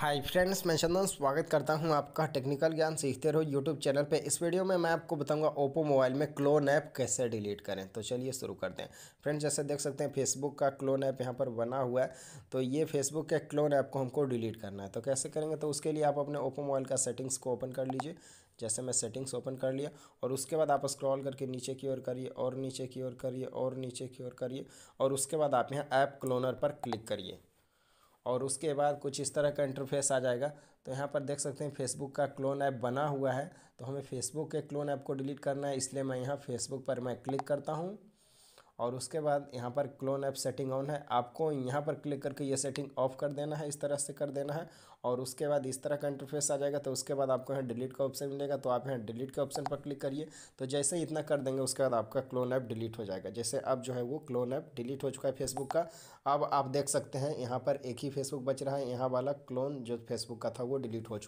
hi friends मैं चंदन स्वागत करता हूं आपका टेक्निकल ज्ञान सीखते रहो यूट्यूब चैनल पे इस वीडियो में मैं आपको बताऊंगा ओप्पो मोबाइल में क्लोन ऐप कैसे डिलीट करें तो चलिए शुरू करते हैं फ्रेंड्स जैसे देख सकते हैं फेसबुक का क्लोन ऐप यहां पर बना हुआ है तो ये फेसबुक के क्लोन ऐप को हमको डिलीट करना है तो कैसे करेंगे तो उसके लिए आप अपने ओप्पो मोबाइल का सेटिंग्स को ओपन कर लीजिए जैसे मैं सेटिंग्स ओपन कर लिया और उसके बाद आप स्क्रॉल करके नीचे की ओर करिए और नीचे की ओर करिए और नीचे की ओर करिए और उसके बाद आप यहाँ ऐप क्लोनर पर क्लिक करिए और उसके बाद कुछ इस तरह का इंटरफेस आ जाएगा तो यहाँ पर देख सकते हैं फेसबुक का क्लोन ऐप बना हुआ है तो हमें फेसबुक के क्लोन ऐप को डिलीट करना है इसलिए मैं यहाँ फेसबुक पर मैं क्लिक करता हूँ और उसके बाद यहाँ पर क्लोन ऐप सेटिंग ऑन है आपको यहाँ पर क्लिक करके ये सेटिंग ऑफ कर देना है इस तरह से कर देना है और उसके बाद इस तरह का इंटरफेस आ जाएगा तो उसके बाद आपको यहाँ डिलीट का ऑप्शन मिलेगा तो आप यहाँ डिलीट के ऑप्शन पर क्लिक करिए तो जैसे ही इतना कर देंगे उसके बाद आपका क्लोन ऐप डिलीट हो जाएगा जैसे अब जो है वो क्लोन ऐप डिलीट हो चुका है फेसबुक का अब आप देख सकते हैं यहाँ पर एक ही फेसबुक बच रहा है यहाँ वाला क्लोन जो फेसबुक का था वो डिलीट हो चुका